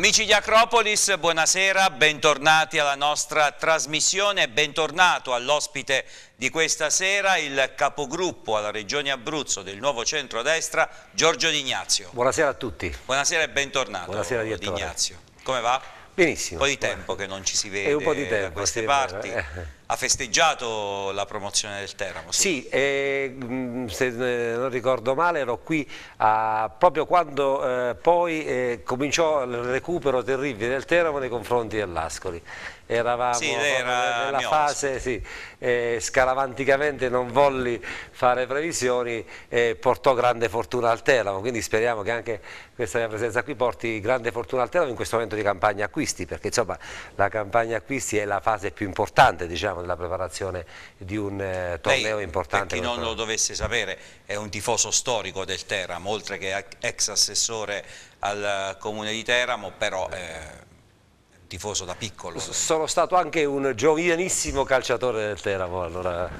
Amici di Acropolis, buonasera, bentornati alla nostra trasmissione, bentornato all'ospite di questa sera, il capogruppo alla Regione Abruzzo del nuovo centrodestra, Giorgio D'Ignazio. Buonasera a tutti. Buonasera e bentornato. Buonasera D'Ignazio. Come va? Benissimo. Un po' di tempo che non ci si vede da queste parti. Vero, eh? ha festeggiato la promozione del Teramo. Sì, sì mm, eh, se non ricordo male ero qui a, proprio quando eh, poi eh, cominciò il recupero terribile del Teramo nei confronti dell'Ascoli eravamo sì, era nella fase, sì, eh, scaramanticamente non volli fare previsioni, eh, portò grande fortuna al Teramo, quindi speriamo che anche questa mia presenza qui porti grande fortuna al Teramo in questo momento di campagna acquisti, perché insomma la campagna acquisti è la fase più importante diciamo, della preparazione di un eh, torneo Lei, importante. Per chi non lo dovesse sapere, è un tifoso storico del Teramo, oltre che ex assessore al eh, comune di Teramo, però... Eh, tifoso da piccolo. Sono stato anche un giovanissimo calciatore del Teramo, allora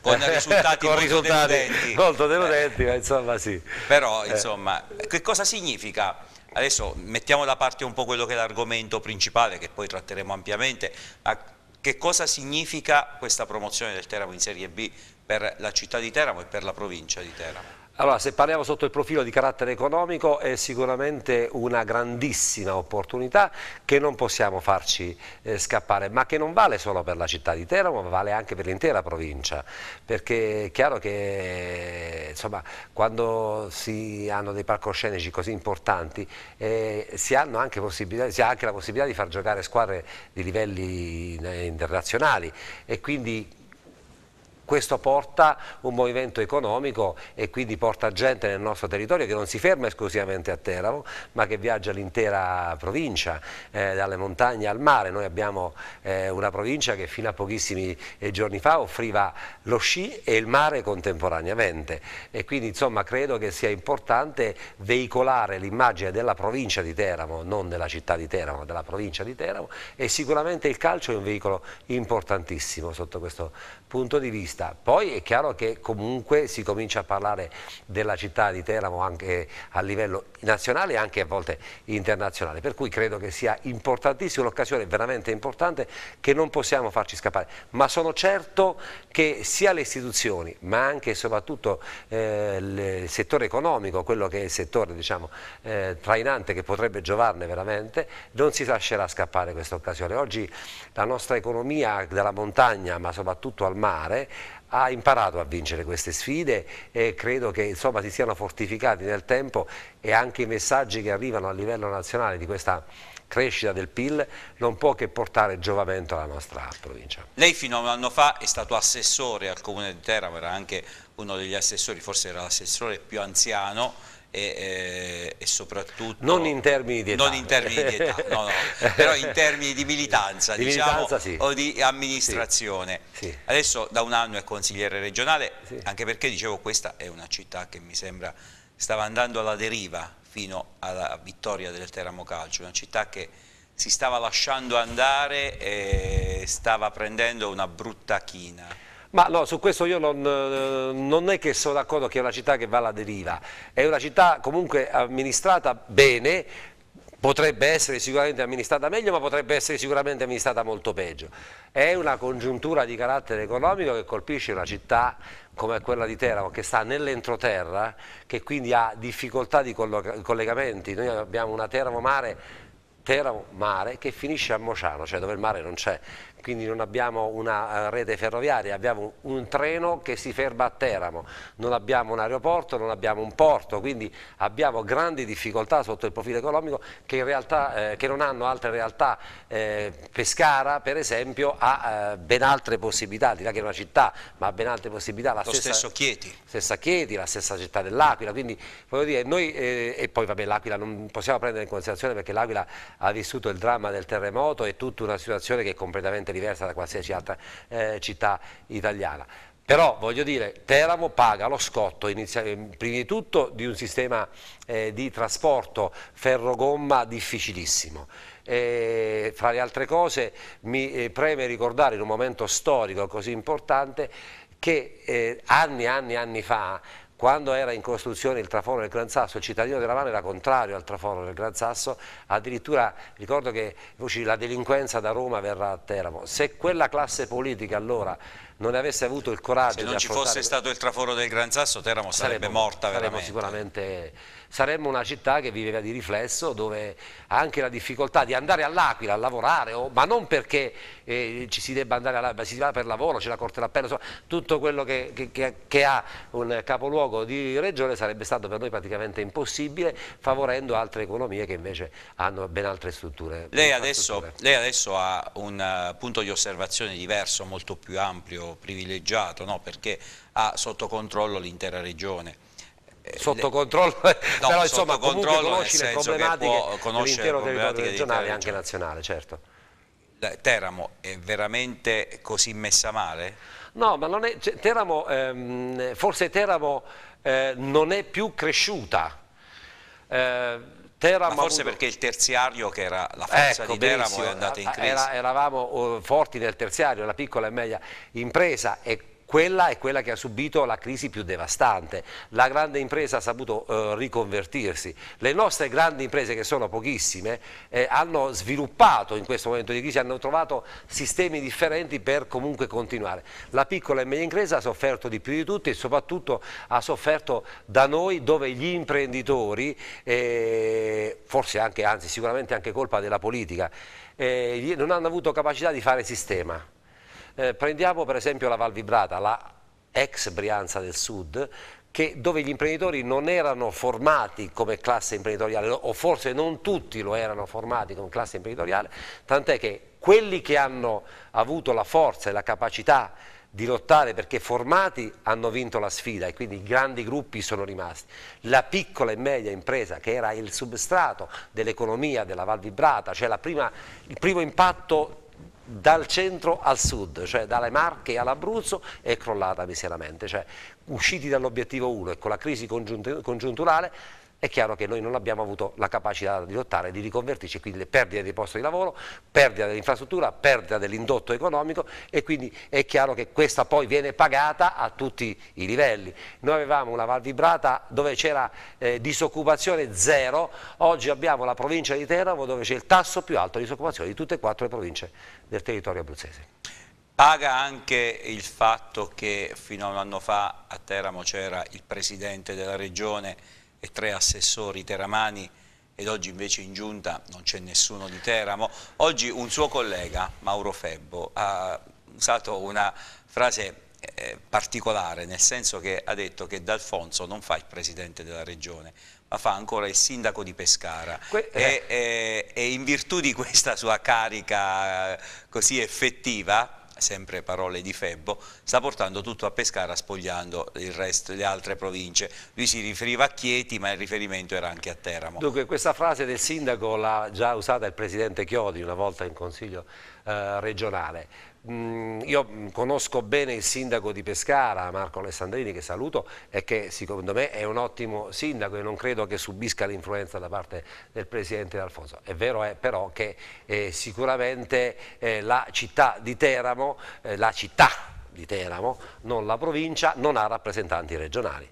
con risultati, con molto, risultati deludenti. molto deludenti. Eh. ma insomma sì. Però eh. insomma, eh. che cosa significa? Adesso mettiamo da parte un po' quello che è l'argomento principale che poi tratteremo ampiamente, ma che cosa significa questa promozione del Teramo in Serie B per la città di Teramo e per la provincia di Teramo? Allora, se parliamo sotto il profilo di carattere economico è sicuramente una grandissima opportunità che non possiamo farci eh, scappare, ma che non vale solo per la città di Teramo, ma vale anche per l'intera provincia, perché è chiaro che insomma, quando si hanno dei palcoscenici così importanti eh, si, ha anche, anche la possibilità di far giocare squadre di livelli eh, internazionali e quindi questo porta un movimento economico e quindi porta gente nel nostro territorio che non si ferma esclusivamente a Teramo ma che viaggia l'intera provincia, eh, dalle montagne al mare. Noi abbiamo eh, una provincia che fino a pochissimi eh, giorni fa offriva lo sci e il mare contemporaneamente e quindi insomma credo che sia importante veicolare l'immagine della provincia di Teramo, non della città di Teramo, della provincia di Teramo e sicuramente il calcio è un veicolo importantissimo sotto questo punto di vista. Poi è chiaro che comunque si comincia a parlare della città di Teramo anche a livello nazionale e anche a volte internazionale, per cui credo che sia importantissima un'occasione veramente importante, che non possiamo farci scappare. Ma sono certo che sia le istituzioni, ma anche e soprattutto eh, il settore economico, quello che è il settore diciamo, eh, trainante che potrebbe giovarne veramente, non si lascerà scappare questa occasione. Oggi la nostra economia dalla montagna, ma soprattutto al mare, mare, ha imparato a vincere queste sfide e credo che insomma, si siano fortificati nel tempo e anche i messaggi che arrivano a livello nazionale di questa crescita del PIL non può che portare giovamento alla nostra provincia. Lei fino a un anno fa è stato assessore al Comune di Teramo, era anche uno degli assessori, forse era l'assessore più anziano e, eh, e, soprattutto non in termini di età, non in termini di età no, no, però in termini di militanza, di diciamo, militanza sì. o di amministrazione. Sì. Sì. Adesso da un anno è consigliere regionale, anche perché dicevo questa è una città che mi sembra stava andando alla deriva fino alla vittoria del Teramo Calcio, una città che si stava lasciando andare e stava prendendo una brutta china. Ma no, su questo io non, eh, non è che sono d'accordo che è una città che va alla deriva, è una città comunque amministrata bene, potrebbe essere sicuramente amministrata meglio ma potrebbe essere sicuramente amministrata molto peggio. È una congiuntura di carattere economico che colpisce una città come quella di Teramo che sta nell'entroterra, che quindi ha difficoltà di collegamenti. Noi abbiamo una Teramo mare, Teramo mare che finisce a Mociano, cioè dove il mare non c'è quindi non abbiamo una eh, rete ferroviaria, abbiamo un treno che si ferma a Teramo, non abbiamo un aeroporto, non abbiamo un porto, quindi abbiamo grandi difficoltà sotto il profilo economico che, realtà, eh, che non hanno altre realtà, eh, Pescara per esempio ha eh, ben altre possibilità, di là che è una città, ma ha ben altre possibilità, la Lo stessa, stesso Chieti. stessa Chieti, la stessa città dell'Aquila, quindi voglio dire noi, eh, e poi vabbè l'Aquila non possiamo prendere in considerazione perché l'Aquila ha vissuto il dramma del terremoto e tutta una situazione che è completamente completamente diversa da qualsiasi altra eh, città italiana. Però voglio dire, Teramo paga lo scotto eh, prima di tutto di un sistema eh, di trasporto ferro-gomma difficilissimo. E, eh, fra le altre cose mi eh, preme ricordare in un momento storico così importante che eh, anni e anni e anni fa quando era in costruzione il traforo del Gran Sasso, il cittadino della Lavana era contrario al traforo del Gran Sasso, addirittura ricordo che la delinquenza da Roma verrà a Teramo. Se quella classe politica allora non avesse avuto il coraggio se non ci fosse stato il traforo del Gran Sasso Teramo sarebbe saremmo, morta saremmo sicuramente saremmo una città che viveva di riflesso dove anche la difficoltà di andare all'Aquila a lavorare o, ma non perché eh, ci si debba andare all'Aquila si va per lavoro, c'è la Corte d'Appello insomma, tutto quello che, che, che, che, ha un capoluogo di regione sarebbe stato per noi praticamente impossibile favorendo altre economie che invece hanno ben altre strutture lei, adesso, strutture. lei adesso ha un eh, punto di osservazione diverso molto più ampio privilegiato, no? perché ha sotto controllo l'intera regione eh, sotto controllo, no, però insomma controllo conosci le problematiche dell'intero territorio regionale e anche nazionale, certo. Teramo è veramente così messa male? No, ma non è, cioè, Teramo, ehm, forse Teramo eh, non è più cresciuta. Eh, Teramo Ma forse avuto... perché il terziario che era la forza ecco, di Teramo è andata in crisi. Era, eravamo uh, forti nel terziario, la piccola e media impresa e quella è quella che ha subito la crisi più devastante. La grande impresa ha saputo eh, riconvertirsi. Le nostre grandi imprese, che sono pochissime, eh, hanno sviluppato in questo momento di crisi, hanno trovato sistemi differenti per comunque continuare. La piccola e media impresa ha sofferto di più di tutti e soprattutto ha sofferto da noi dove gli imprenditori, eh, forse anche, anzi sicuramente anche colpa della politica, eh, non hanno avuto capacità di fare sistema eh, prendiamo per esempio la Val Vibrata, la ex Brianza del Sud, che, dove gli imprenditori non erano formati come classe imprenditoriale, o forse non tutti lo erano formati come classe imprenditoriale, tant'è che quelli che hanno avuto la forza e la capacità di lottare perché formati hanno vinto la sfida e quindi i grandi gruppi sono rimasti. La piccola e media impresa che era il substrato dell'economia della Val Vibrata, cioè prima, il primo impatto dal centro al sud, cioè dalle Marche all'Abruzzo, è crollata miseramente. Cioè, usciti dall'obiettivo 1 e con la crisi congiunturale è chiaro che noi non abbiamo avuto la capacità di lottare, di riconvertirci, quindi le perdite dei posti di lavoro, perdita dell'infrastruttura, perdita dell'indotto economico e quindi è chiaro che questa poi viene pagata a tutti i livelli. Noi avevamo una Val Vibrata dove c'era eh, disoccupazione zero, oggi abbiamo la provincia di Teramo dove c'è il tasso più alto di disoccupazione di tutte e quattro le province del territorio abruzzese. Paga anche il fatto che fino a un anno fa a Teramo c'era il presidente della regione e tre assessori teramani ed oggi invece in giunta non c'è nessuno di Teramo. Oggi un suo collega, Mauro Febbo, ha usato una frase eh, particolare, nel senso che ha detto che D'Alfonso non fa il presidente della regione, ma fa ancora il sindaco di Pescara que e, eh. e, eh, e in virtù di questa sua carica eh, così effettiva sempre parole di Febbo, sta portando tutto a Pescara spogliando il resto, le altre province. Lui si riferiva a Chieti ma il riferimento era anche a Teramo. Dunque questa frase del sindaco l'ha già usata il presidente Chiodi una volta in consiglio eh, regionale. Mm, io conosco bene il sindaco di Pescara, Marco Alessandrini, che saluto e che secondo me è un ottimo sindaco e non credo che subisca l'influenza da parte del presidente D'Alfonso. È vero è eh, però che eh, sicuramente eh, la città di Teramo, eh, la città di Teramo, non la provincia, non ha rappresentanti regionali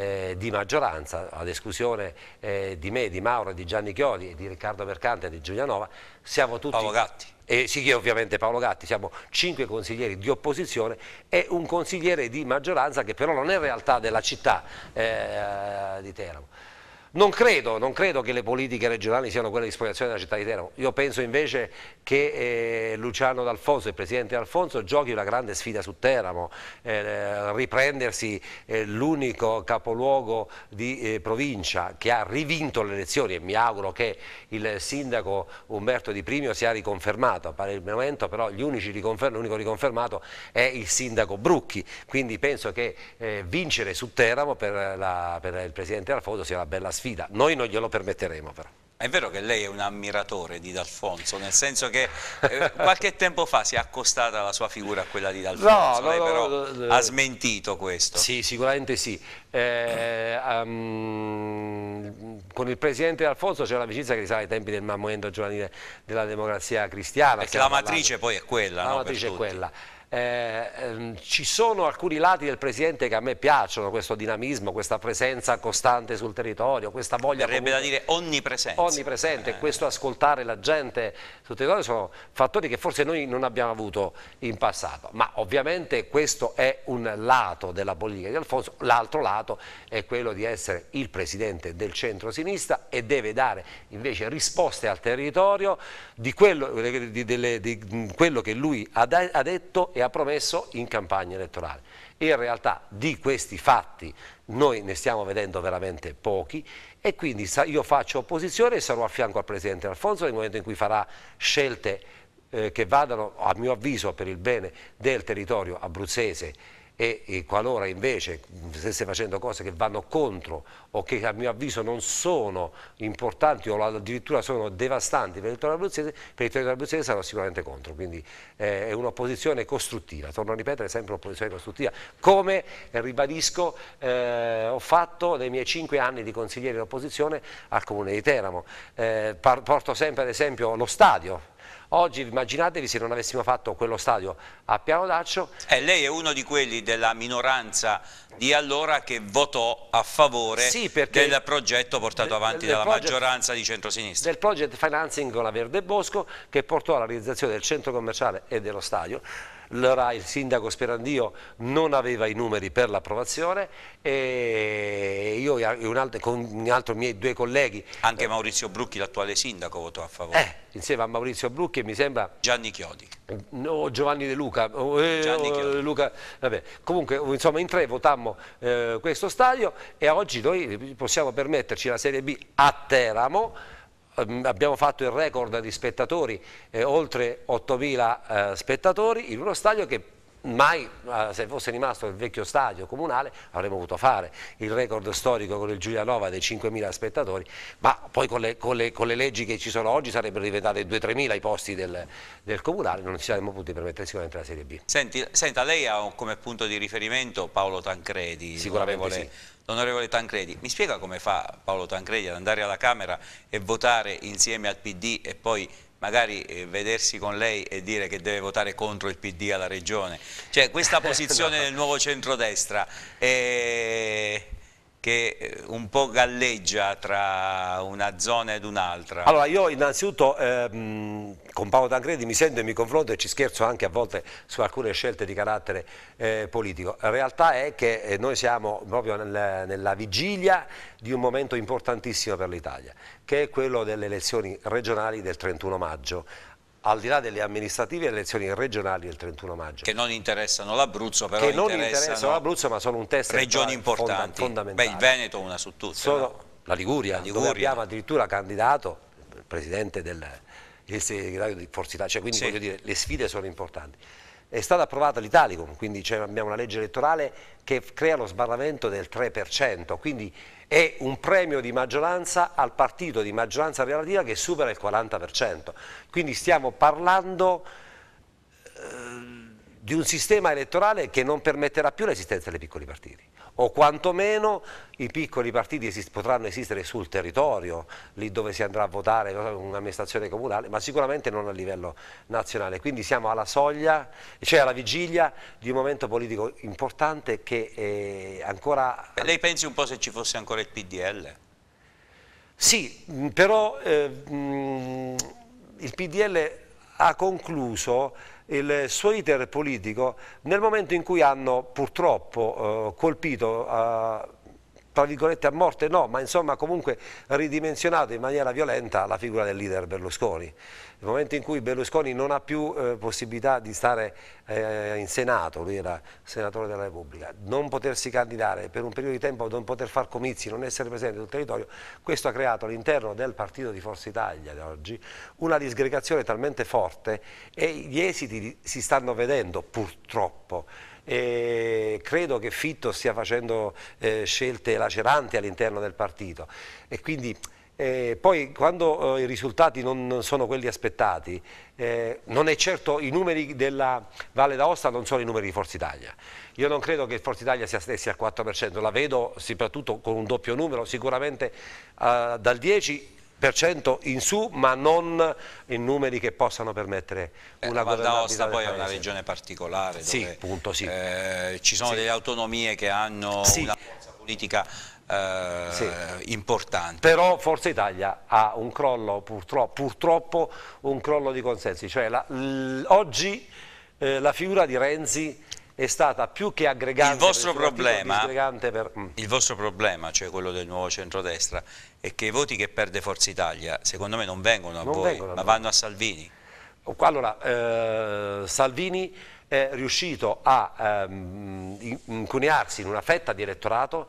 eh, di maggioranza, ad esclusione eh, di me, di Mauro, di Gianni Chiodi, di Riccardo Mercante e di Giulianova, siamo tutti... Paolo Gatti. Eh, sì, ovviamente Paolo Gatti, siamo cinque consiglieri di opposizione e un consigliere di maggioranza che però non è realtà della città eh, di Teramo. Non credo, non credo, che le politiche regionali siano quelle di spoliazione della città di Teramo. Io penso invece che eh, Luciano D'Alfonso, il presidente D'Alfonso, giochi una grande sfida su Teramo, eh, riprendersi eh, l'unico capoluogo di eh, provincia che ha rivinto le elezioni e mi auguro che il sindaco Umberto Di Primio sia riconfermato. Per il momento però l'unico riconfermato è il sindaco Brucchi, quindi penso che eh, vincere su Teramo per, la, per il presidente D'Alfonso sia una bella sfida sfida. Noi non glielo permetteremo però. È vero che lei è un ammiratore di D'Alfonso, nel senso che eh, qualche tempo fa si è accostata la sua figura a quella di D'Alfonso, no, lei no, però no, ha smentito questo. Sì, sicuramente sì. Eh, um, con il presidente D'Alfonso c'è l'amicizia che risale ai tempi del movimento giovanile della democrazia cristiana. Perché la matrice poi è quella, La matrice è tutti. quella. Eh, ehm, ci sono alcuni lati del Presidente che a me piacciono, questo dinamismo, questa presenza costante sul territorio, questa voglia... Verrebbe comunque, da dire onnipresenza. Onnipresente, eh. questo ascoltare la gente sul territorio sono fattori che forse noi non abbiamo avuto in passato, ma ovviamente questo è un lato della politica di Alfonso, l'altro lato è quello di essere il Presidente del centro-sinistra e deve dare invece risposte al territorio di quello, di, di, di, quello che lui ha, ha detto e ha promesso in campagna elettorale. In realtà di questi fatti noi ne stiamo vedendo veramente pochi e quindi io faccio opposizione e sarò a fianco al Presidente Alfonso nel momento in cui farà scelte eh, che vadano a mio avviso per il bene del territorio abruzzese e, e qualora invece stesse facendo cose che vanno contro o che a mio avviso non sono importanti o addirittura sono devastanti per il territorio abruzzese, per il territorio abruzzese sarò sicuramente contro, quindi eh, è un'opposizione costruttiva, torno a ripetere è sempre un'opposizione costruttiva, come eh, ribadisco eh, ho fatto nei miei cinque anni di consigliere di al Comune di Teramo, eh, porto sempre ad esempio lo stadio, Oggi immaginatevi se non avessimo fatto quello stadio a Piano d'Accio. Eh, lei è uno di quelli della minoranza di allora che votò a favore sì, del progetto portato avanti dalla project, maggioranza di centrosinistra. Del project financing con la Verde Bosco che portò alla realizzazione del centro commerciale e dello stadio il sindaco Sperandio non aveva i numeri per l'approvazione e io e un altro, con un altro miei due colleghi. Anche eh, Maurizio Brucchi, l'attuale sindaco, votò a favore. Eh, insieme a Maurizio Brucchi mi sembra... Gianni Chiodi. Mm, no, Giovanni De Luca. Eh, Gianni Chiodi. Eh, Luca vabbè. Comunque, insomma, in tre votammo eh, questo stadio e oggi noi possiamo permetterci la Serie B a Teramo Ehm, abbiamo fatto il record di spettatori, eh, oltre 8.000 eh, spettatori, in uno stadio che mai eh, se fosse rimasto il vecchio stadio comunale avremmo potuto fare il record storico con il Giulianova dei 5.000 spettatori ma poi con le, con, le, con le, leggi che ci sono oggi sarebbero diventate 2-3.000 i posti del, del, comunale non ci saremmo potuti permettere sicuramente la Serie B Senti, Senta, lei ha come punto di riferimento Paolo Tancredi sicuramente sì l'onorevole Tancredi. Mi spiega come fa Paolo Tancredi ad andare alla Camera e votare insieme al PD e poi magari eh, vedersi con lei e dire che deve votare contro il PD alla regione. Cioè questa posizione no. del nuovo centrodestra eh, che eh, un po' galleggia tra una zona ed un'altra. Allora io innanzitutto ehm, con Paolo Tancredi mi sento e mi confronto e ci scherzo anche a volte su alcune scelte di carattere eh, politico. La realtà è che eh, noi siamo proprio nel, nella vigilia di un momento importantissimo per l'Italia, che è quello delle elezioni regionali del 31 maggio al di là delle amministrative le elezioni regionali del 31 maggio. Che non interessano l'Abruzzo, però che non interessano l'Abruzzo, ma sono un test regioni importanti. Beh, il Veneto una su tutte. Sono no? la Liguria, la Liguria. abbiamo addirittura candidato il presidente del, il segretario di Forza Italia, cioè, quindi sì. voglio dire le sfide sono importanti. È stata approvata l'Italicum, quindi cioè, abbiamo una legge elettorale che crea lo sbarramento del 3%, quindi è un premio di maggioranza al partito di maggioranza relativa che supera il 40%. Quindi stiamo parlando eh, di un sistema elettorale che non permetterà più l'esistenza dei piccoli partiti o quantomeno i piccoli partiti esist potranno esistere sul territorio, lì dove si andrà a votare un'amministrazione comunale, ma sicuramente non a livello nazionale. Quindi siamo alla soglia, cioè alla vigilia di un momento politico importante che eh, ancora... Lei pensi un po' se ci fosse ancora il PDL? Sì, mm, però eh, mm, il PDL ha concluso il suo iter politico nel momento in cui hanno purtroppo eh, colpito eh, tra virgolette a morte no, ma insomma comunque ridimensionato in maniera violenta la figura del leader Berlusconi. Nel momento in cui Berlusconi non ha più eh, possibilità di stare eh, in Senato, lui era senatore della Repubblica, non potersi candidare per un periodo di tempo, non poter fare comizi, non essere presente sul territorio, questo ha creato all'interno del partito di Forza Italia di oggi una disgregazione talmente forte e gli esiti si stanno vedendo purtroppo e credo che Fitto stia facendo eh, scelte laceranti all'interno del partito e quindi eh, poi quando eh, i risultati non sono quelli aspettati, eh, non è certo i numeri della Valle d'Aosta non sono i numeri di Forza Italia. Io non credo che Forza Italia sia stessi al 4%, la vedo soprattutto con un doppio numero, sicuramente eh, dal 10 10% in su, ma non in numeri che possano permettere eh, una eh, Val d'Aosta poi è una regione particolare sì, dove, punto, sì. eh, ci sono sì. delle autonomie che hanno sì. una forza politica eh, sì. importante. Però Forza Italia ha un crollo, purtroppo, purtroppo un crollo di consensi, cioè la, oggi eh, la figura di Renzi è stata più che aggregante. Il vostro, problema, per... Mm. il vostro problema, cioè quello del nuovo centrodestra, è che i voti che perde Forza Italia, secondo me, non vengono a non voi, vengono a ma me. vanno a Salvini. Allora, eh, Salvini è riuscito a eh, incuniarsi in una fetta di elettorato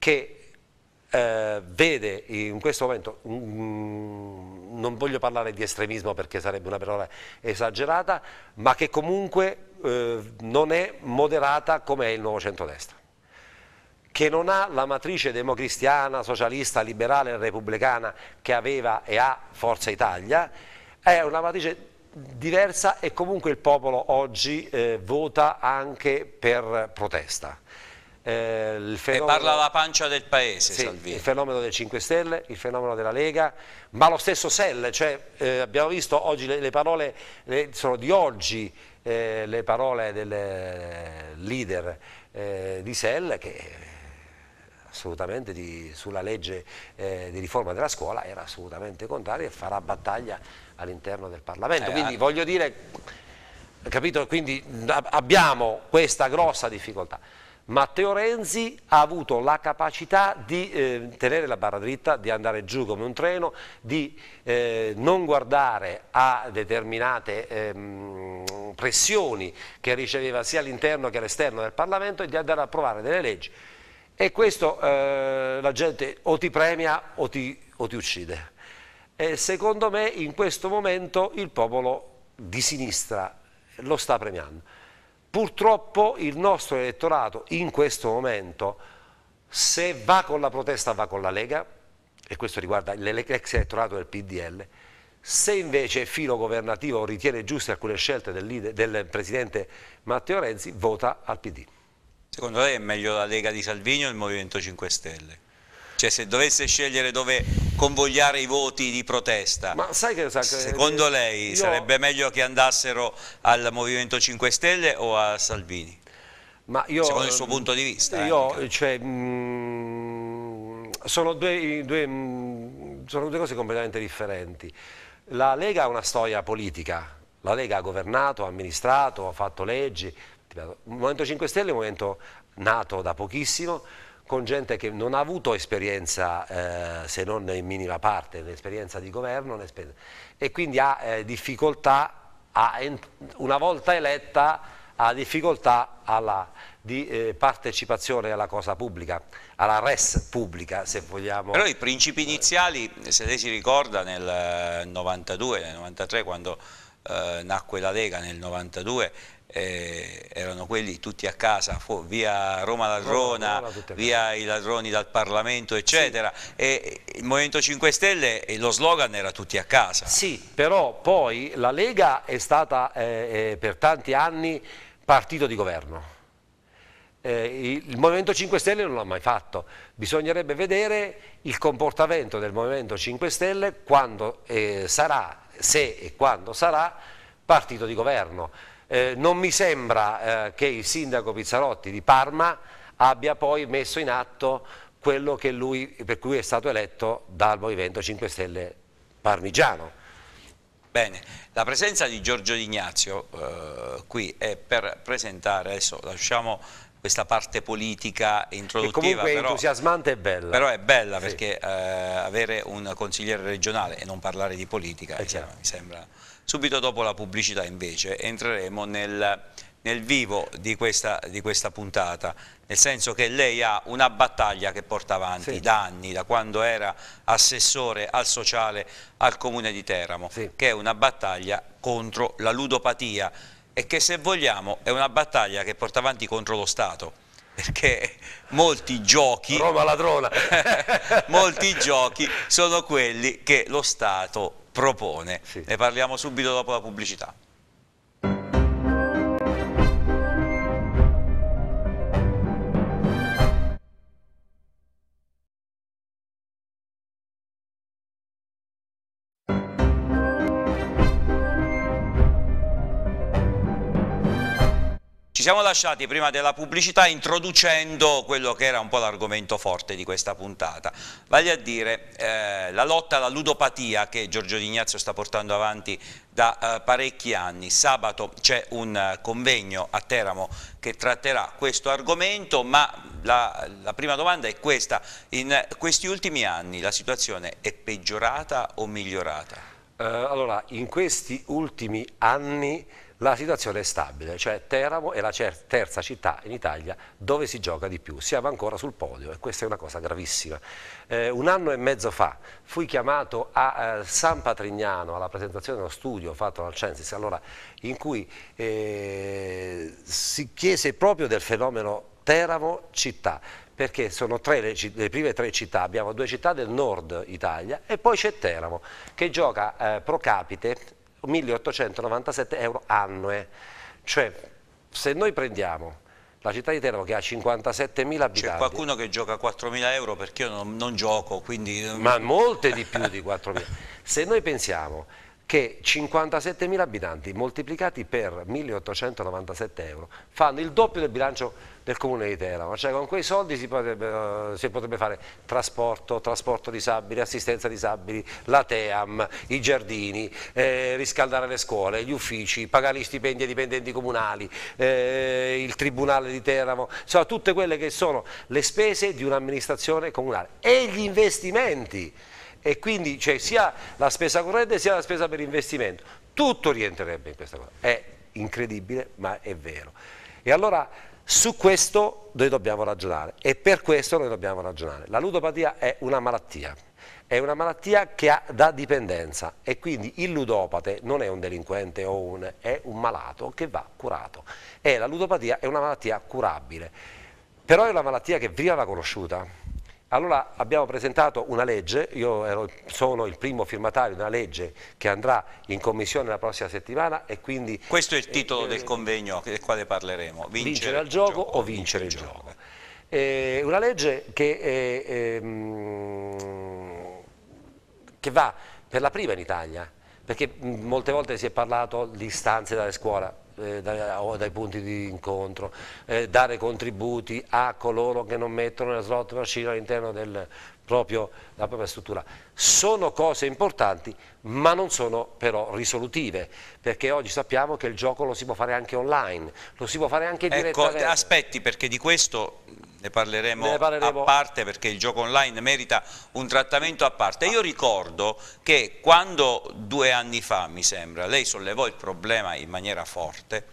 che eh, vede in questo momento un, non voglio parlare di estremismo perché sarebbe una parola esagerata, ma che comunque eh, non è moderata come è il nuovo centrodestra che non ha la matrice democristiana, socialista, liberale e repubblicana che aveva e ha Forza Italia, è una matrice diversa e comunque il popolo oggi eh, vota anche per protesta. Eh, il fenomeno, e parla la pancia del paese sì, Salvini. Il fenomeno del 5 Stelle, il fenomeno della Lega, ma lo stesso Sell, cioè, eh, abbiamo visto oggi le, le parole le, sono di oggi eh, le parole del eh, leader eh, di Sell che assolutamente di, sulla legge eh, di riforma della scuola era assolutamente contraria e farà battaglia all'interno del Parlamento. Eh, Quindi ah. voglio dire, capito? Quindi abbiamo questa grossa difficoltà. Matteo Renzi ha avuto la capacità di eh, tenere la barra dritta, di andare giù come un treno, di eh, non guardare a determinate ehm, pressioni che riceveva sia all'interno che all'esterno del Parlamento e di andare a approvare delle leggi. E questo eh, la gente o ti premia o ti, o ti uccide. E secondo me in questo momento il popolo di sinistra lo sta premiando. Purtroppo il nostro elettorato in questo momento, se va con la protesta va con la Lega, e questo riguarda l'ex elettorato del PDL, se invece il filo governativo ritiene giuste alcune scelte del, leader, del Presidente Matteo Renzi, vota al PD. Secondo lei è meglio la Lega di Salvini o il Movimento 5 Stelle? Cioè se dovesse scegliere dove convogliare i voti di protesta, che, sa, secondo eh, lei io... sarebbe meglio che andassero al Movimento 5 Stelle o a Salvini? Io, secondo il suo mm, punto di vista. Io, cioè, mh, mm, sono, due, due, mh, mm, sono due cose completamente differenti. La Lega ha una storia politica, la Lega ha governato, ha amministrato, ha fatto leggi. Il Movimento 5 Stelle è un movimento nato da pochissimo, con gente che non ha avuto esperienza, eh, se non in minima parte, l'esperienza di governo e quindi ha eh, difficoltà, a, una volta eletta, ha difficoltà alla, di eh, partecipazione alla cosa pubblica, alla res pubblica se vogliamo. Però i principi iniziali, se lei si ricorda nel 92, eh, nel 93 quando eh, nacque la Lega nel 92 eh, erano quelli tutti a casa, via Roma Ladrona, Roma, via i ladroni dal Parlamento, eccetera. Sì. E il Movimento 5 Stelle, lo slogan era tutti a casa. Sì, però poi la Lega è stata eh, eh per tanti anni partito di governo. Eh, il Movimento 5 Stelle non l'ha mai fatto, bisognerebbe vedere il comportamento del Movimento 5 Stelle quando eh, sarà, se e quando sarà partito di governo. Eh, non mi sembra eh, che il sindaco Pizzarotti di Parma abbia poi messo in atto quello lui, per cui è stato eletto dal Movimento 5 Stelle parmigiano. Bene, la presenza di Giorgio D'Ignazio eh, qui è per presentare, adesso lasciamo questa parte politica introduttiva. Che comunque è entusiasmante e bella. Però è bella sì. perché eh, avere un consigliere regionale e non parlare di politica eh, mi sembra... Subito dopo la pubblicità invece entreremo nel, nel vivo di questa, di questa, puntata, nel senso che lei ha una battaglia che porta avanti sì. da anni, da quando era assessore al sociale al comune di Teramo, sì. che è una battaglia contro la ludopatia e che se vogliamo è una battaglia che porta avanti contro lo Stato perché molti giochi, molti giochi sono quelli che lo Stato propone. Sì. Ne parliamo subito dopo la pubblicità. siamo lasciati prima della pubblicità introducendo quello che era un po' l'argomento forte di questa puntata, vale a dire eh, la lotta alla ludopatia che Giorgio D'Ignazio sta portando avanti da eh, parecchi anni. Sabato c'è un eh, convegno a Teramo che tratterà questo argomento, ma la, la, prima domanda è questa, in questi ultimi anni la situazione è peggiorata o migliorata? Eh, allora, in questi ultimi anni la situazione è stabile, cioè Teramo è la terza città in Italia dove si gioca di più, siamo ancora sul podio e questa è una cosa gravissima. Eh, un anno e mezzo fa fui chiamato a eh, San Patrignano alla presentazione dello studio fatto dal Censis, allora, in cui eh, si chiese proprio del fenomeno Teramo città, perché sono tre le, le, prime tre città, abbiamo due città del nord Italia e poi c'è Teramo che gioca eh, pro capite 1897 euro annue. Cioè, se noi prendiamo la città di Teramo che ha 57.000 abitanti. C'è qualcuno che gioca 4.000 euro perché io non, non gioco, quindi... Ma molte di più di 4.000. Se noi pensiamo che 57.000 abitanti moltiplicati per 1.897 euro fanno il doppio del bilancio del comune di Teramo, cioè con quei soldi si potrebbe, eh, si potrebbe fare trasporto, trasporto disabili, assistenza disabili, la TEAM, i giardini, eh, riscaldare le scuole, gli uffici, pagare gli stipendi ai dipendenti comunali, eh, il tribunale di Teramo, insomma tutte quelle che sono le spese di un'amministrazione comunale e gli investimenti e quindi c'è cioè, sia la spesa corrente sia la spesa per investimento, tutto rientrerebbe in questa cosa, è incredibile ma è vero. E allora su questo noi dobbiamo ragionare e per questo noi dobbiamo ragionare. La ludopatia è una malattia, è una malattia che ha da dipendenza e quindi il ludopate non è un delinquente o un, è un malato che va curato. E la ludopatia è una malattia curabile, però è una malattia che prima va conosciuta allora abbiamo presentato una legge, io ero, sono il primo firmatario di una legge che andrà in commissione la prossima settimana e quindi... Questo è il eh, titolo eh, del convegno del quale parleremo, vincere, vincere al gioco, gioco, o vincere, vincere il gioco. gioco. Eh, una legge che, eh, ehm, che va per la prima in Italia, perché mm, molte volte si è parlato di stanze dalle scuole, eh, dai, dai, punti di incontro, eh, dare contributi a coloro che non mettono la slot machine all'interno della propria struttura. Sono cose importanti ma non sono però risolutive perché oggi sappiamo che il gioco lo si può fare anche online, lo si può fare anche in ecco, direttamente. Aspetti perché di questo ne parleremo, ne parleremo, a parte perché il gioco online merita un trattamento a parte. Io ricordo che quando due anni fa, mi sembra, lei sollevò il problema in maniera forte,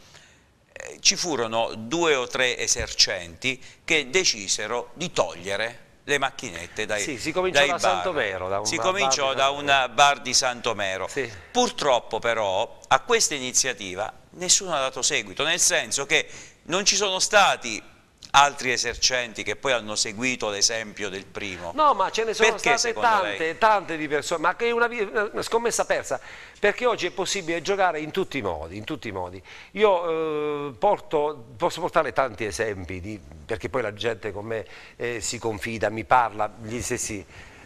eh, ci furono due o tre esercenti che decisero di togliere le macchinette dai, sì, si cominciò dai da bar. Santomero, da si cominciò da un bar di Santomero. Sì. Purtroppo però a questa iniziativa nessuno ha dato seguito, nel senso che non ci sono stati altri esercenti che poi hanno seguito l'esempio del primo. No, ma ce ne sono perché, state tante, lei? tante di persone, ma è una, una, scommessa persa, perché oggi è possibile giocare in tutti i modi, in tutti i modi. Io eh, porto, posso portare tanti esempi, di, perché poi la gente con me eh, si confida, mi parla, gli stessi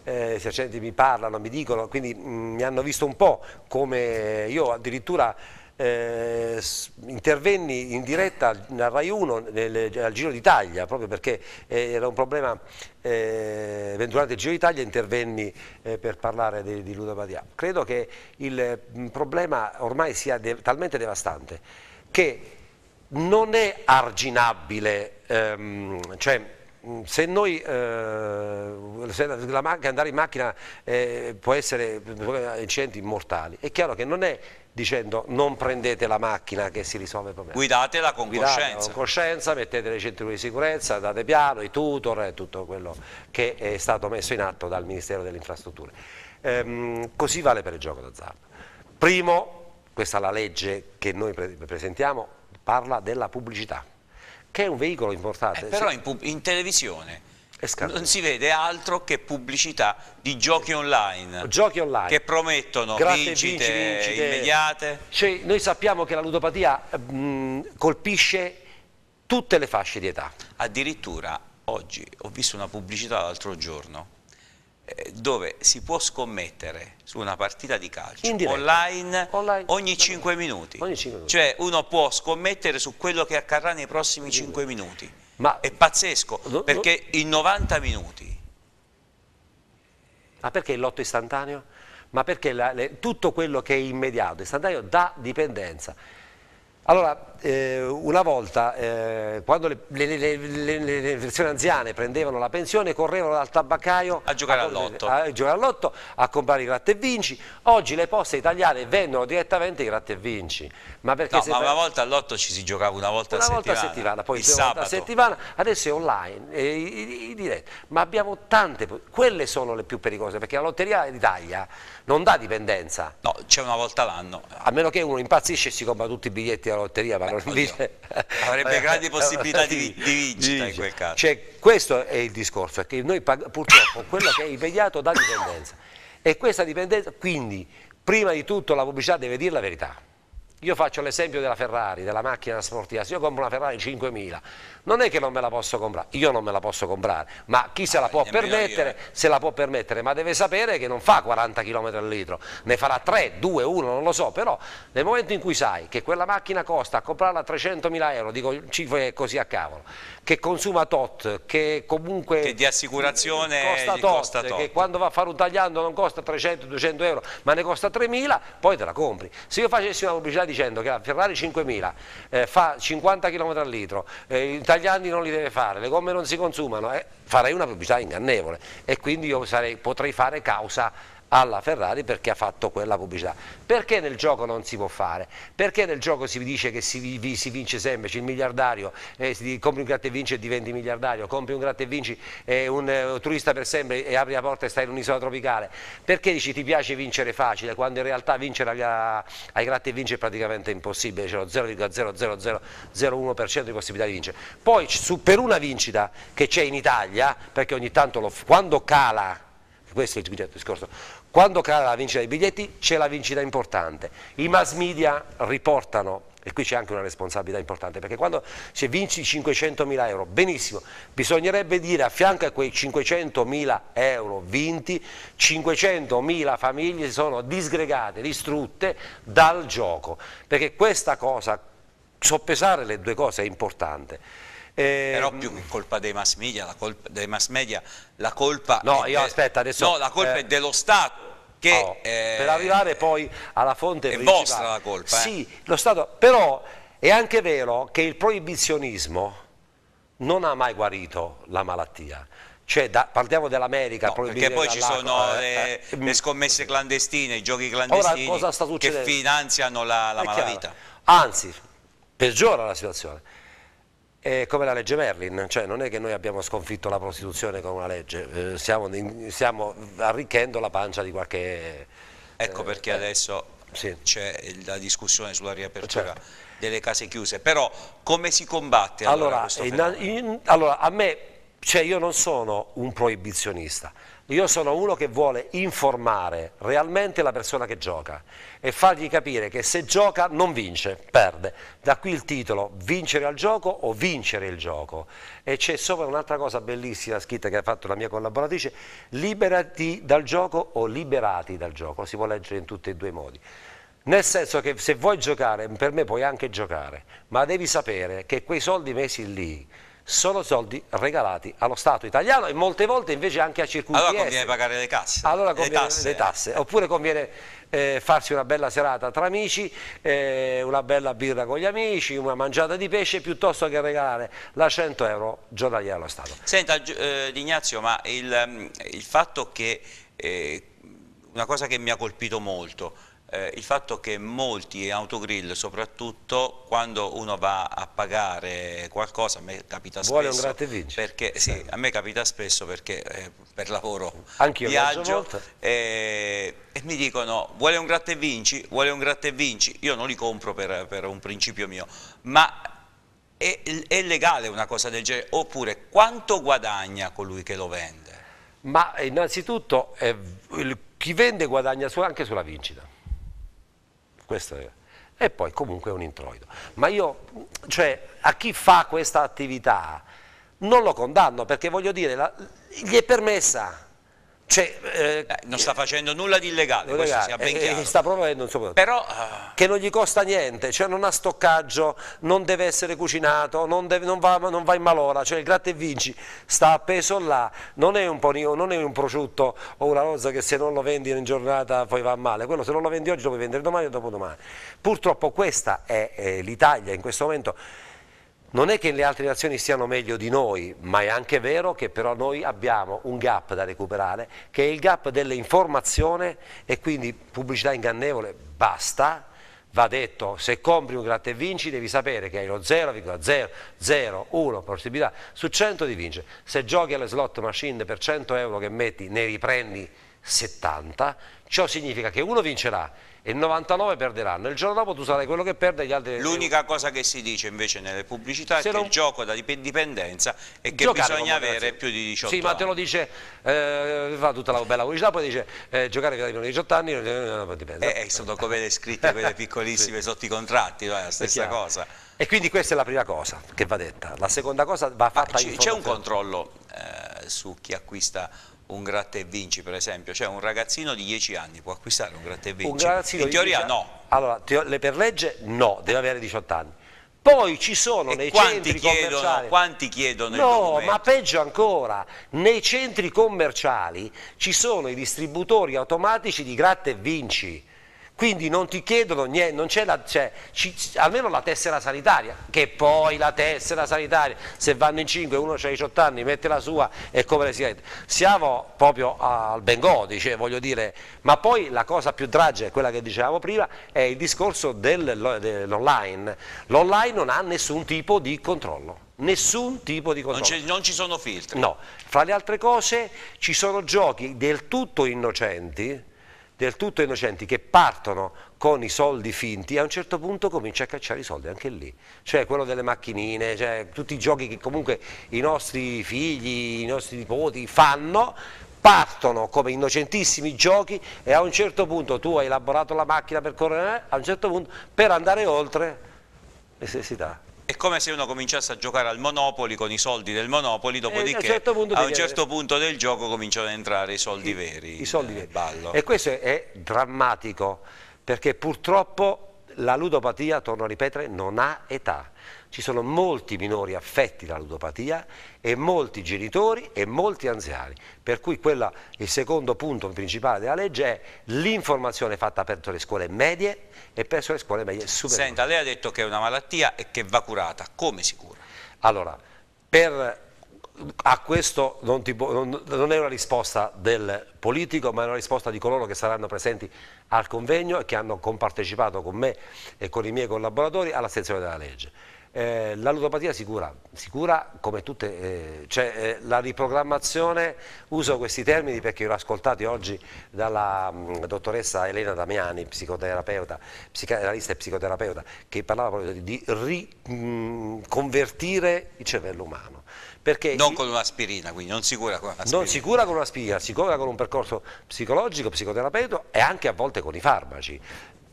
eh, esercenti mi parlano, mi dicono, quindi mh, mm, mi hanno visto un po' come io addirittura eh, intervenni in diretta al Rai 1 nel, al Giro d'Italia, proprio perché eh, era un problema, eh, durante il Giro d'Italia intervenni eh, per parlare di, di Ludo Badia. Credo che il mm, problema ormai sia de talmente devastante che non è arginabile, ehm, cioè mm, se noi eh, se andare in macchina eh, può essere incidenti mortali, è chiaro che non è dicendo non prendete la macchina che si risolve il problema. Guidatela con Guidatela coscienza. con coscienza, mettete le cinture di sicurezza, date piano, i tutor e tutto quello che è stato messo in atto dal Ministero delle Infrastrutture. Ehm, così vale per il gioco d'azzardo. Primo, questa è la legge che noi presentiamo, parla della pubblicità, che è un veicolo importante. Eh, però in, in televisione non si vede altro che pubblicità di giochi online, giochi online. che promettono Grazie, vincite, vincite, immediate. Cioè, noi sappiamo che la ludopatia mh, colpisce tutte le fasce di età. Addirittura oggi ho visto una pubblicità l'altro giorno eh, dove si può scommettere su una partita di calcio online, online, ogni 5 minuti. Ogni 5 minuti. Cioè uno può scommettere su quello che accadrà nei prossimi 5 minuti ma... È pazzesco, no, perché no. in 90 minuti... Ma perché il lotto istantaneo? Ma perché la, le, tutto quello che è immediato, istantaneo, dà dipendenza. Allora, eh, una volta eh, quando le, le, le, le, persone anziane prendevano la pensione correvano dal tabaccaio a giocare all'otto a, all a, comprare i gratta e vinci oggi le poste italiane vendono direttamente i gratta e vinci ma perché no, ma una volta all'otto ci si giocava una volta una a volta settimana, settimana poi il sabato. a settimana adesso è online è, è, è ma abbiamo tante quelle sono le più pericolose perché la lotteria d'Italia non dà dipendenza no c'è una volta l'anno a meno che uno impazzisce e si compra tutti i biglietti della lotteria Parlo, dice... avrebbe grandi possibilità di, di vincita in quel caso. Cioè, questo è il discorso, che noi purtroppo quello che è immediato dà dipendenza e questa dipendenza, quindi prima di tutto la pubblicità deve dire la verità io faccio l'esempio della Ferrari, della macchina sportiva, se io compro una Ferrari 5.000, non è che non me la posso comprare, io non me la posso comprare, ma chi se la ah, può permettere, eh. se la può permettere, ma deve sapere che non fa 40 km al litro, ne farà 3, 2, 1, non lo so, però nel momento in cui sai che quella macchina costa, a comprarla a 300.000 euro, dico cifre così a cavolo, che consuma tot, che comunque... Che di assicurazione costa tot, costa tot. che quando va a fare un tagliando non costa 300-200 euro, ma ne costa 3.000, poi te la compri. Se io facessi una pubblicità dicendo che la Ferrari 5000 eh, fa 50 km al litro, eh, i tagliandi non li deve fare, le gomme non si consumano, eh, farei una pubblicità ingannevole e quindi io sarei, potrei fare causa alla Ferrari perché ha fatto quella pubblicità. Perché nel gioco non si può fare? Perché nel gioco si dice che si, si vince sempre, c'è il miliardario, eh, compri un gratta e vinci e diventi miliardario, compri un gratta e vinci eh, un eh, turista per sempre e apri la porta e stai in un'isola tropicale. Perché dici ti piace vincere facile quando in realtà vincere agli, ai gratta e vinci è praticamente impossibile, c'è lo 0,00001% di possibilità di vincere. Poi su, per una vincita che c'è in Italia, perché ogni tanto lo, quando cala questo è il discorso. Quando cala la vincita dei biglietti c'è la vincita importante, i mass media riportano e qui c'è anche una responsabilità importante perché quando se vinci 500.000 euro benissimo bisognerebbe dire a fianco a quei 500.000 euro vinti 500.000 famiglie sono disgregate distrutte dal gioco perché questa cosa soppesare le due cose è importante eh, Però più che colpa dei mass media, la colpa, dei mass media, la colpa... No, io de... aspetta, adesso... No, la colpa eh... è dello Stato. Che, oh, eh... per arrivare poi alla fonte è principale. vostra la colpa eh. sì, lo Stato però è anche vero che il proibizionismo non ha mai guarito la malattia cioè da, parliamo dell'America no, perché poi ci sono eh, eh, le, le, mm. scommesse clandestine i giochi clandestini che finanziano la, la malavita chiaro. anzi peggiora la situazione è come la legge Merlin, cioè non è che noi abbiamo sconfitto la prostituzione con una legge, eh, stiamo, stiamo, arricchendo la pancia di qualche... Ecco eh, perché eh, adesso sì. c'è la discussione sulla riapertura. Certo. delle case chiuse, però come si combatte allora, allora, in, in, allora a me cioè io non sono un proibizionista, io sono uno che vuole informare realmente la persona che gioca e fargli capire che se gioca non vince, perde. Da qui il titolo Vincere al gioco o Vincere il gioco. E c'è sopra un'altra cosa bellissima scritta che ha fatto la mia collaboratrice, Liberati dal gioco o Liberati dal gioco, si può leggere in tutti e due i modi. Nel senso che se vuoi giocare, per me puoi anche giocare, ma devi sapere che quei soldi messi lì sono soldi regalati allo Stato italiano e molte volte invece anche a circuiti Allora conviene esteri. pagare le casse. Allora conviene tasse, le tasse. oppure conviene eh, farsi una bella serata tra amici, eh, una bella birra con gli amici, una mangiata di pesce piuttosto che regalare la 100 euro giornaliera allo Stato. Senta eh, Ignazio, ma il, mm, il fatto che eh, una cosa che mi ha colpito molto eh, il fatto che molti autogrill, soprattutto quando uno va a pagare qualcosa, a me capita spesso. Vuole un gratte perché, sì, eh. a me capita spesso perché eh, per lavoro Anch'io viaggio e, eh, e, mi dicono vuole un gratte vinci, vuole un gratte vinci, io non li compro per, per un principio mio, ma è, è legale una cosa del genere? Oppure quanto guadagna colui che lo vende? Ma innanzitutto eh, il, chi vende guadagna su, anche sulla vincita. Questo è e poi comunque è un introito. Ma io, cioè, a chi fa questa attività non lo condanno perché voglio dire, la, gli è permessa cioè, eh, eh, non sta facendo nulla di illegale, questo legale, eh, eh, sta provando, un Però, uh... che non gli costa niente, cioè non ha stoccaggio, non deve essere cucinato, non, deve, non, va, non va, in malora, cioè il gratta e vinci sta appeso là, non è, un ponio, non è un prosciutto o una rosa che se non lo vendi in giornata poi va male, quello se non lo vendi oggi lo puoi vendere domani o dopodomani. Purtroppo questa è, è l'Italia in questo momento non è che le altre nazioni siano meglio di noi, ma è anche vero che però noi abbiamo un gap da recuperare, che è il gap dell'informazione e quindi pubblicità ingannevole basta, va detto, se compri un gratta e vinci devi sapere che hai lo 0,001 possibilità su 100 di vincere. Se giochi alle slot machine per 100 euro che metti ne riprendi 70 Ciò significa che uno vincerà e il 99 perderanno. Il giorno dopo tu sarai quello che perde e gli altri... L'unica cosa che si dice invece nelle pubblicità Se è non... che il gioco da dipendenza è che giocare bisogna avere più di 18 sì, anni. Sì, ma te lo dice, eh, fa tutta la bella pubblicità, poi dice eh, giocare fino a 18 anni non eh, eh, eh, dipende. Eh, sono come le scritte, quelle piccolissime sì. sotto i contratti, è la stessa è cosa. E quindi questa è la prima cosa che va detta. La seconda cosa va fatta ah, in C'è un controllo su chi acquista un gratta e vinci per esempio, cioè un ragazzino di 10 anni può acquistare un gratta e vinci? In teoria no. Allora, per legge no, deve avere 18 anni. Poi ci sono e nei centri chiedono, commerciali. Quanti chiedono No, ma peggio ancora, nei centri commerciali ci sono i distributori automatici di gratta e vinci quindi non ti chiedono niente, non c'è la, cioè, ci, almeno la tessera sanitaria, che poi la tessera sanitaria, se vanno in 5 uno ha 18 anni, mette la sua e come le sigarette. Siamo proprio al Bengodi, cioè, voglio dire, ma poi la cosa più tragica, quella che dicevamo prima, è il discorso dell'online. L'online non ha nessun tipo di controllo nessun tipo di controllo. Non, non, ci sono filtri? No, fra le altre cose ci sono giochi del tutto innocenti del tutto innocenti che partono con i soldi finti, a un certo punto comincia a cacciare i soldi anche lì, cioè quello delle macchinine, cioè tutti i giochi che comunque i nostri figli, i nostri nipoti fanno, partono come innocentissimi giochi e a un certo punto tu hai elaborato la macchina per correre, eh, a un certo punto per andare oltre necessità è come se uno cominciasse a giocare al Monopoli con i soldi del Monopoli, dopodiché eh, a un certo punto, un certo eh. punto del gioco cominciano ad entrare i soldi I, veri. I soldi eh, veri. Ballo. E questo è drammatico, perché purtroppo la ludopatia, torno a ripetere, non ha età. Ci sono molti minori affetti dalla ludopatia e molti genitori e molti anziani. Per cui quella, il secondo punto principale della legge è l'informazione fatta presso le scuole medie e presso le scuole medie superiori. Senta, lei ha detto che è una malattia e che va curata. Come si cura? Allora, per a questo non, ti, non, non, è una risposta del politico, ma è una risposta di coloro che saranno presenti al convegno e che hanno compartecipato con me e con i miei collaboratori alla sezione della legge. Eh, la ludopatia sicura, sicura come tutte, eh, cioè eh, la riprogrammazione, uso questi termini perché li ho ascoltati oggi dalla mh, mm, dottoressa Elena Damiani, psicoterapeuta, psicanalista e psicoterapeuta, che parlava proprio di riconvertire mm, il cervello umano perché non con un'aspirina, quindi non si cura con un'aspirina. Non si con un'aspirina, si con un percorso psicologico, psicoterapeutico e anche a volte con i farmaci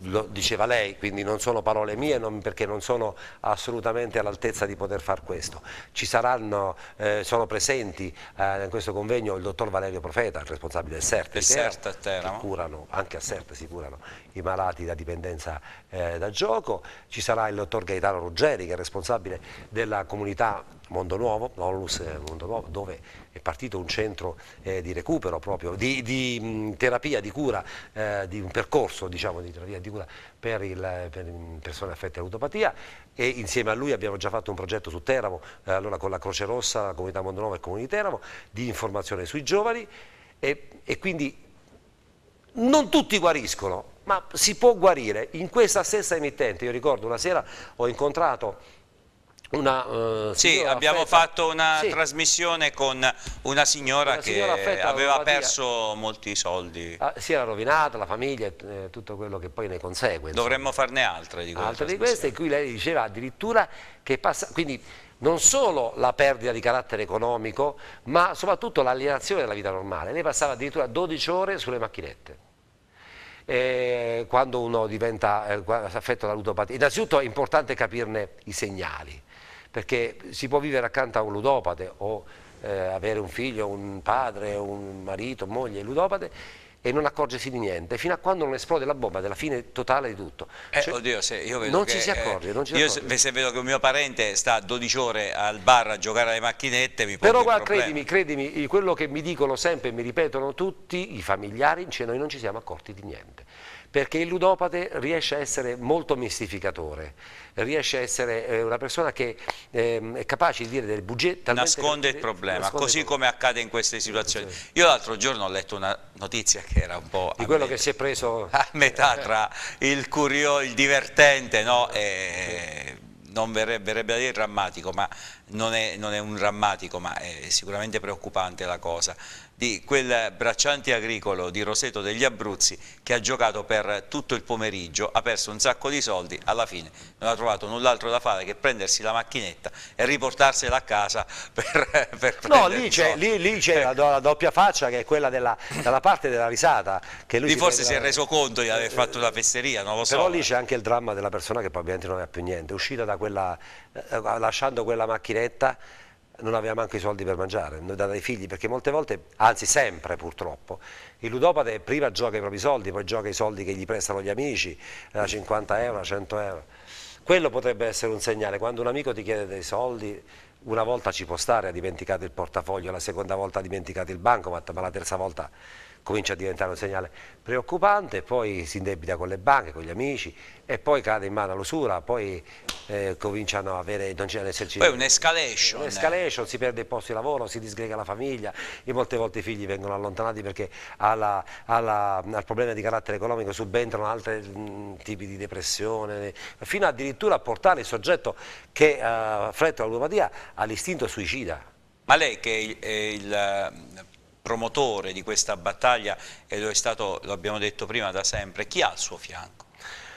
lo diceva lei, quindi non sono parole mie non, perché non sono assolutamente all'altezza di poter fare questo. Ci saranno, eh, sono presenti eh, in questo convegno il dottor Valerio Profeta, il responsabile del CERT, del CERT Teramo, curano, anche a CERT si curano i malati da dipendenza eh, da gioco, ci sarà il dottor Gaetano Ruggeri che è responsabile della comunità Mondo Nuovo, l'Onlus eh, Mondo Nuovo, dove è partito un centro eh, di recupero proprio, di, di mh, terapia, di cura, eh, di un percorso diciamo, di terapia, di cura per, il, per persone affette da ludopatia e insieme a lui abbiamo già fatto un progetto su Teramo, eh, allora con la Croce Rossa, la Comunità Mondo Nuovo e il Comune di Teramo, di informazione sui giovani e, e quindi non tutti guariscono, ma si può guarire. In questa stessa emittente, io ricordo una sera ho incontrato una, uh, sì, abbiamo feta. fatto una sì. trasmissione con una signora una che signora aveva perso molti soldi. Ah, si era rovinata la famiglia e eh, tutto quello che poi ne consegue. Insomma. Dovremmo farne altre di queste. Altre di queste, in cui lei diceva addirittura che passa... Quindi non solo la perdita di carattere economico, ma soprattutto l'alienazione della vita normale. Lei passava addirittura 12 ore sulle macchinette. Eh, quando uno diventa eh, affetto da ludopatia. Innanzitutto è importante capirne i segnali perché si può vivere accanto a un ludopate o eh, avere un figlio, un padre, un marito, moglie, ludopate e non accorgersi di niente, fino a quando non esplode la bomba della fine totale di tutto. Eh, cioè, oddio, se io vedo non che, ci si eh, accorge. Eh, non ci io accorge. se vedo che un mio parente sta 12 ore al bar a giocare alle macchinette mi Però guarda, credimi, credimi, quello che mi dicono sempre e mi ripetono tutti i familiari in noi non ci siamo accorti di niente perché il ludopate riesce a essere molto mistificatore, riesce a essere eh, una persona che ehm, è capace di dire delle bugie. Nasconde il problema, nasconde così il problema. come accade in queste situazioni. Io l'altro giorno ho letto una notizia che era un po'... Di quello metà, che si è preso... A metà tra il curio, il divertente, no? E eh, non verrebbe, verrebbe, a dire drammatico, ma non è, non è un drammatico, ma è sicuramente preoccupante la cosa di quel bracciante agricolo di Roseto degli Abruzzi che ha giocato per tutto il pomeriggio, ha perso un sacco di soldi, alla fine non ha trovato null'altro da fare che prendersi la macchinetta e riportarsela a casa per, per No, lì c'è, la, la, doppia faccia che è quella della, della parte della risata. Che lui si forse si è reso conto di aver fatto una fesseria, non lo so. Però lì c'è anche il dramma della persona che probabilmente non ha più niente, uscita da quella, eh, lasciando quella macchinetta non avevamo anche i soldi per mangiare, noi da dai figli, perché molte volte, anzi sempre purtroppo, il ludopate prima gioca i propri soldi, poi gioca i soldi che gli prestano gli amici, 50 eh, euro, 100 euro. Quello potrebbe essere un segnale, quando un amico ti chiede dei soldi, una volta ci può stare, ha dimenticato il portafoglio, la seconda volta ha dimenticato il bancomat, ma la terza volta comincia a diventare un segnale preoccupante, poi si indebita con le banche, con gli amici e poi cade in mano l'usura, poi eh, cominciano a avere, non c'è l'esercizio. Poi un'escalation. Un'escalation, si perde il posto di lavoro, si disgrega la famiglia e molte volte i figli vengono allontanati perché alla, alla, al problema di carattere economico subentrano altri mm, tipi di depressione, fino addirittura a portare il soggetto che eh, affretto la all'istinto suicida. Ma lei che è il, è il promotore di questa battaglia e lo è stato, lo abbiamo detto prima, da sempre. Chi ha al suo fianco?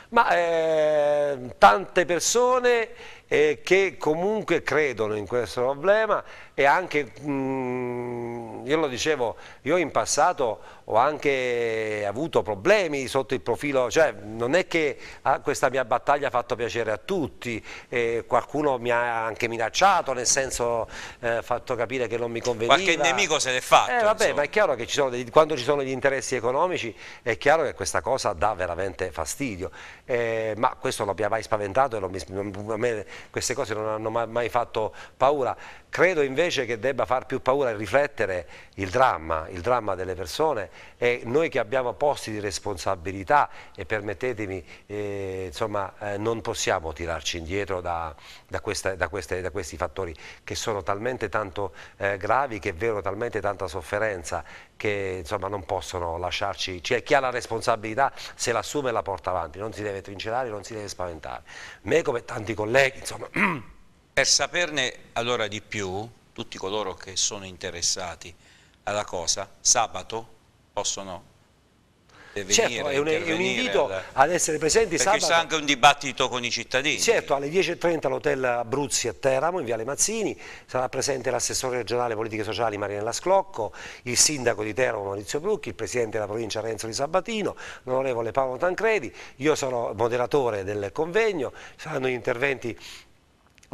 Ma eh, tante persone eh, che comunque credono in questo problema e anche, mh, mm, io lo dicevo, io in passato ho anche avuto problemi sotto il profilo, cioè non è che ah, questa mia battaglia ha fatto piacere a tutti, eh, qualcuno mi ha anche minacciato, nel senso eh, fatto capire che non mi conveniva. Qualche nemico se l'è fatto. Eh, vabbè, insomma. ma è chiaro che ci degli, quando ci sono gli interessi economici è chiaro che questa cosa dà veramente fastidio, eh, ma questo non mi ha mai spaventato e non mi, non, a me queste cose non hanno mai fatto paura. Credo invece che debba far più paura e riflettere il dramma, il dramma delle persone e noi che abbiamo posti di responsabilità e permettetemi, eh, insomma, eh, non possiamo tirarci indietro da, da, questa, da, queste, da, questi fattori che sono talmente tanto eh, gravi, che vedono talmente tanta sofferenza che insomma, non possono lasciarci, cioè chi ha la responsabilità se l'assume la porta avanti, non si deve trincerare, non si deve spaventare. Me come tanti colleghi, insomma... Per saperne allora di più, tutti coloro che sono interessati alla cosa, sabato possono Certo, venire, certo, è un, è un invito alla... ad essere presenti perché sabato. c'è anche un dibattito con i cittadini certo alle 10.30 all'hotel Abruzzi a Teramo in Viale Mazzini sarà presente l'assessore regionale politiche sociali Marianella Sclocco il sindaco di Teramo Maurizio Brucchi il presidente della provincia Renzo Di Sabatino l'onorevole Paolo Tancredi io sarò moderatore del convegno saranno gli interventi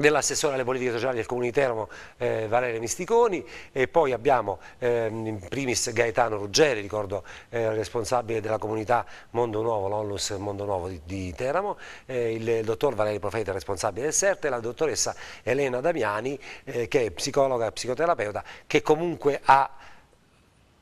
dell'assessore alle politiche sociali del Comune di Teramo eh, Valeria Misticoni e poi abbiamo eh, in primis Gaetano Ruggeri, ricordo eh, responsabile della comunità Mondo Nuovo, l'Onlus Mondo Nuovo di, di Teramo, eh, il dottor Valerio Profeta responsabile del CERT e la dottoressa Elena Damiani eh, che è psicologa e psicoterapeuta che comunque ha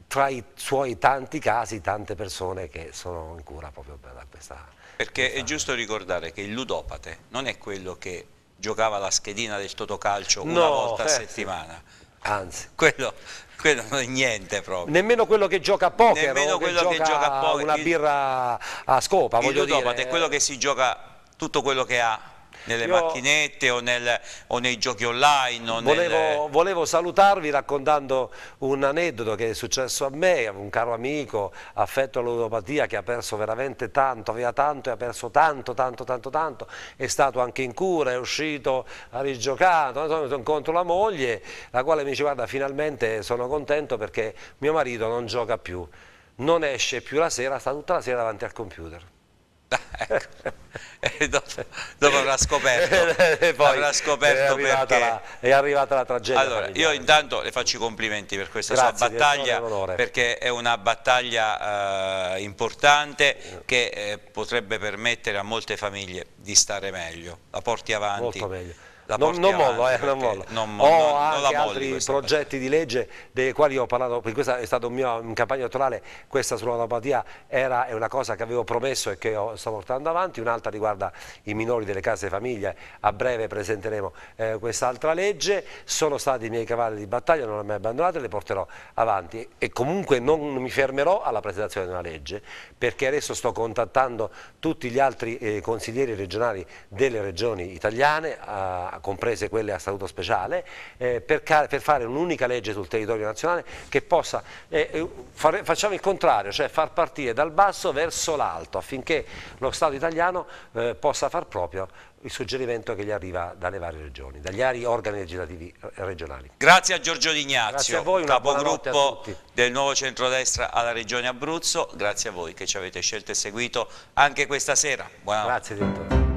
tra i suoi tanti casi tante persone che sono in cura proprio per questa... Perché è giusto ricordare che il ludopate non è quello che giocava la schedina del Totocalcio una volta certo. a eh. settimana. Anzi. Quello, quello non è niente proprio. Nemmeno quello che gioca a poker, Nemmeno che quello gioca che gioca a poker. una birra a scopa, il voglio dire. è quello che si gioca tutto quello che ha nelle Io macchinette o, nel, o, nei giochi online. Volevo, nel... volevo, salutarvi raccontando un aneddoto che è successo a me, un caro amico affetto alla che ha perso veramente tanto, aveva tanto e ha perso tanto, tanto, tanto, tanto, è stato anche in cura, è uscito, ha rigiocato, sono incontro la moglie, la quale mi dice guarda finalmente sono contento perché mio marito non gioca più, non esce più la sera, sta tutta la sera davanti al computer. ecco. dopo, dopo, avrà scoperto, avrà scoperto è perché la, è arrivata la tragedia allora, io intanto le faccio i complimenti per questa Grazie, sua battaglia perché è una battaglia eh, importante che eh, potrebbe permettere a molte famiglie di stare meglio la porti avanti Molto meglio non, non, mollo, eh, non, mollo, non mollo. Ho anche altri progetti di legge dei quali ho parlato, questa è stata un mia campagna elettorale, questa sull'onopatia era è una cosa che avevo promesso e che sto portando avanti, un'altra riguarda i minori delle case famiglie, a breve presenteremo eh, quest'altra legge, sono stati i miei cavalli di battaglia, non li ho mai abbandonati, le porterò avanti e comunque non mi fermerò alla presentazione di una legge perché adesso sto contattando tutti gli altri eh, consiglieri regionali delle regioni italiane a, comprese quelle a statuto speciale, eh, per, per, fare un'unica legge sul territorio nazionale che possa, eh, eh, fare, facciamo il contrario, cioè far partire dal basso verso l'alto affinché lo Stato italiano eh, possa far proprio il suggerimento che gli arriva dalle varie regioni, dagli vari organi legislativi eh, regionali. Grazie a Giorgio D'Ignazio, voi, capogruppo del nuovo centrodestra alla Regione Abruzzo, grazie a voi che ci avete scelto e seguito anche questa sera. Buona... Grazie direttore.